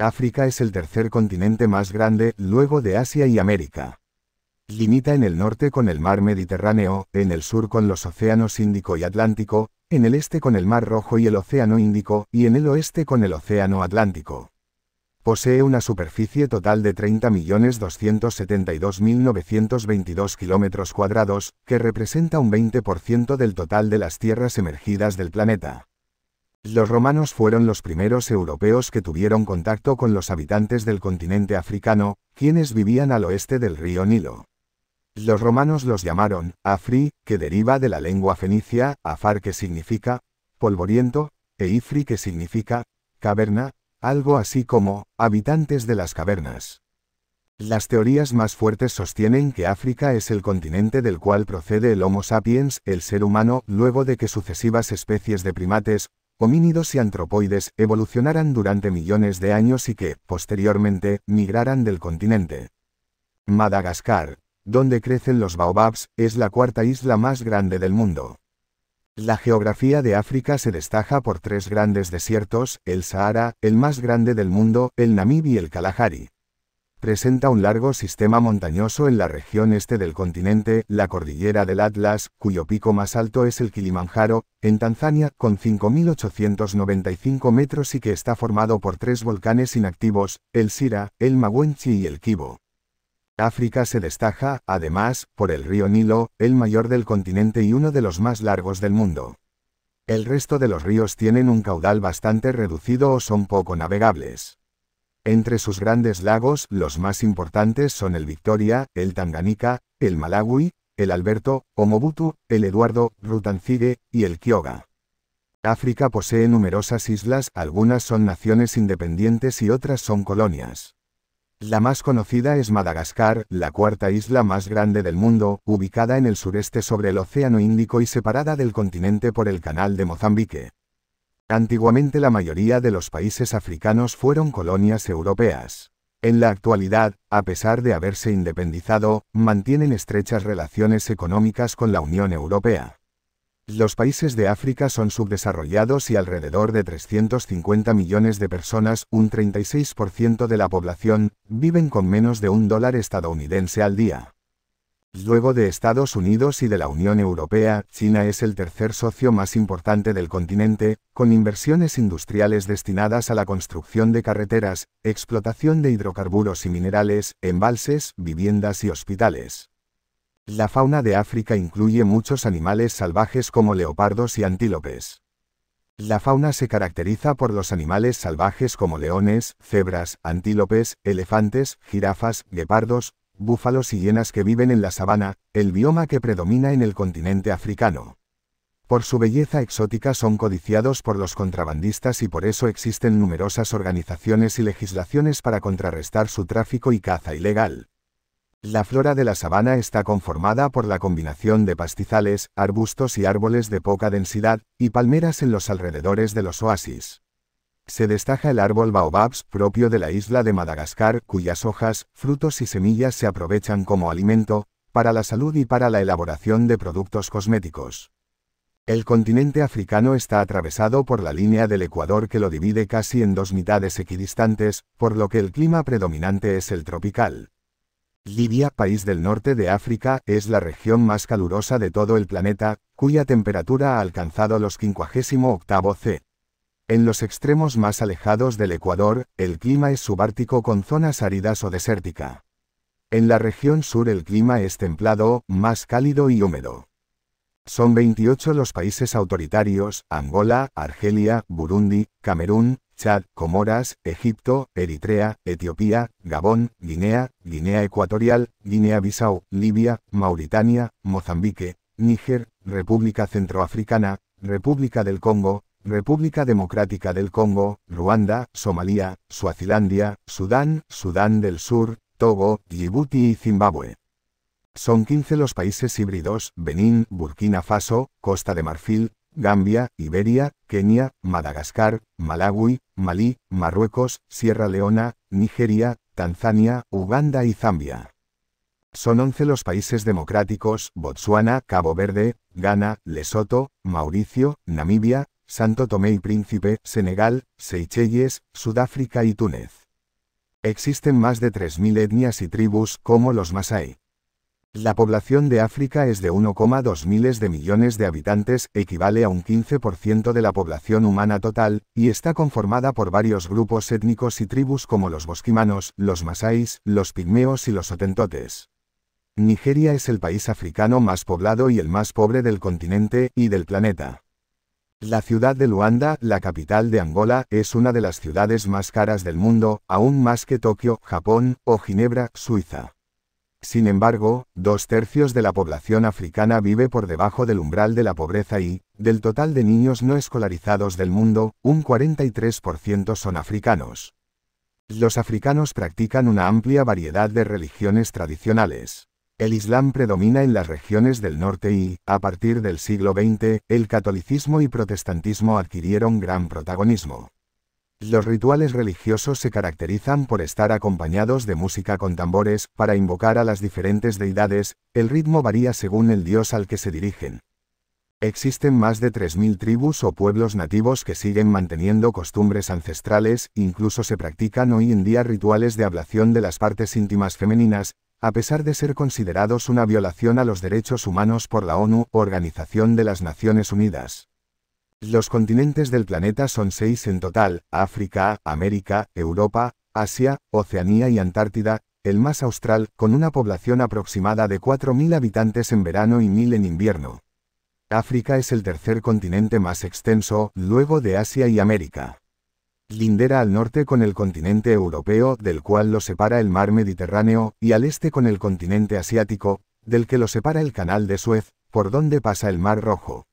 África es el tercer continente más grande, luego de Asia y América. Limita en el norte con el mar Mediterráneo, en el sur con los océanos Índico y Atlántico, en el este con el mar Rojo y el océano Índico, y en el oeste con el océano Atlántico. Posee una superficie total de 30.272.922 kilómetros cuadrados, que representa un 20% del total de las tierras emergidas del planeta. Los romanos fueron los primeros europeos que tuvieron contacto con los habitantes del continente africano, quienes vivían al oeste del río Nilo. Los romanos los llamaron Afri, que deriva de la lengua fenicia, Afar que significa polvoriento, e Ifri que significa caverna, algo así como habitantes de las cavernas. Las teorías más fuertes sostienen que África es el continente del cual procede el Homo sapiens, el ser humano, luego de que sucesivas especies de primates, homínidos y antropoides evolucionarán durante millones de años y que, posteriormente, migraran del continente. Madagascar, donde crecen los baobabs, es la cuarta isla más grande del mundo. La geografía de África se destaca por tres grandes desiertos, el Sahara, el más grande del mundo, el Namib y el Kalahari presenta un largo sistema montañoso en la región este del continente, la cordillera del Atlas, cuyo pico más alto es el Kilimanjaro, en Tanzania, con 5.895 metros y que está formado por tres volcanes inactivos, el Sira, el Maguenchi y el Kibo. África se destaca, además, por el río Nilo, el mayor del continente y uno de los más largos del mundo. El resto de los ríos tienen un caudal bastante reducido o son poco navegables. Entre sus grandes lagos, los más importantes son el Victoria, el Tanganica, el Malawi, el Alberto, Omobutu, el Eduardo, Rutancigue, y el Kioga. África posee numerosas islas, algunas son naciones independientes y otras son colonias. La más conocida es Madagascar, la cuarta isla más grande del mundo, ubicada en el sureste sobre el Océano Índico y separada del continente por el Canal de Mozambique. Antiguamente la mayoría de los países africanos fueron colonias europeas. En la actualidad, a pesar de haberse independizado, mantienen estrechas relaciones económicas con la Unión Europea. Los países de África son subdesarrollados y alrededor de 350 millones de personas, un 36% de la población, viven con menos de un dólar estadounidense al día. Pues luego de Estados Unidos y de la Unión Europea, China es el tercer socio más importante del continente, con inversiones industriales destinadas a la construcción de carreteras, explotación de hidrocarburos y minerales, embalses, viviendas y hospitales. La fauna de África incluye muchos animales salvajes como leopardos y antílopes. La fauna se caracteriza por los animales salvajes como leones, cebras, antílopes, elefantes, jirafas, guepardos, búfalos y hienas que viven en la sabana, el bioma que predomina en el continente africano. Por su belleza exótica son codiciados por los contrabandistas y por eso existen numerosas organizaciones y legislaciones para contrarrestar su tráfico y caza ilegal. La flora de la sabana está conformada por la combinación de pastizales, arbustos y árboles de poca densidad, y palmeras en los alrededores de los oasis. Se destaca el árbol baobabs propio de la isla de Madagascar, cuyas hojas, frutos y semillas se aprovechan como alimento, para la salud y para la elaboración de productos cosméticos. El continente africano está atravesado por la línea del Ecuador que lo divide casi en dos mitades equidistantes, por lo que el clima predominante es el tropical. Libia, país del norte de África, es la región más calurosa de todo el planeta, cuya temperatura ha alcanzado los 58 C. En los extremos más alejados del Ecuador, el clima es subártico con zonas áridas o desértica. En la región sur el clima es templado, más cálido y húmedo. Son 28 los países autoritarios, Angola, Argelia, Burundi, Camerún, Chad, Comoras, Egipto, Eritrea, Etiopía, Gabón, Guinea, Guinea Ecuatorial, Guinea-Bissau, Libia, Mauritania, Mozambique, Níger, República Centroafricana, República del Congo, República Democrática del Congo, Ruanda, Somalia, Suazilandia, Sudán, Sudán del Sur, Togo, Djibouti y Zimbabue. Son 15 los países híbridos, Benín, Burkina Faso, Costa de Marfil, Gambia, Iberia, Kenia, Madagascar, Malawi, Malí, Marruecos, Sierra Leona, Nigeria, Tanzania, Uganda y Zambia. Son 11 los países democráticos, Botsuana, Cabo Verde, Ghana, Lesoto, Mauricio, Namibia, Santo Tomé y Príncipe, Senegal, Seychelles, Sudáfrica y Túnez. Existen más de 3.000 etnias y tribus como los Masai. La población de África es de 1,2 miles de millones de habitantes, equivale a un 15% de la población humana total, y está conformada por varios grupos étnicos y tribus como los bosquimanos, los masáis, los pigmeos y los otentotes. Nigeria es el país africano más poblado y el más pobre del continente y del planeta. La ciudad de Luanda, la capital de Angola, es una de las ciudades más caras del mundo, aún más que Tokio, Japón, o Ginebra, Suiza. Sin embargo, dos tercios de la población africana vive por debajo del umbral de la pobreza y, del total de niños no escolarizados del mundo, un 43% son africanos. Los africanos practican una amplia variedad de religiones tradicionales. El Islam predomina en las regiones del norte y, a partir del siglo XX, el catolicismo y protestantismo adquirieron gran protagonismo. Los rituales religiosos se caracterizan por estar acompañados de música con tambores, para invocar a las diferentes deidades, el ritmo varía según el dios al que se dirigen. Existen más de 3.000 tribus o pueblos nativos que siguen manteniendo costumbres ancestrales, incluso se practican hoy en día rituales de ablación de las partes íntimas femeninas, a pesar de ser considerados una violación a los derechos humanos por la ONU, Organización de las Naciones Unidas. Los continentes del planeta son seis en total, África, América, Europa, Asia, Oceanía y Antártida, el más austral, con una población aproximada de 4.000 habitantes en verano y 1.000 en invierno. África es el tercer continente más extenso, luego de Asia y América. Lindera al norte con el continente europeo, del cual lo separa el mar Mediterráneo, y al este con el continente asiático, del que lo separa el canal de Suez, por donde pasa el mar Rojo.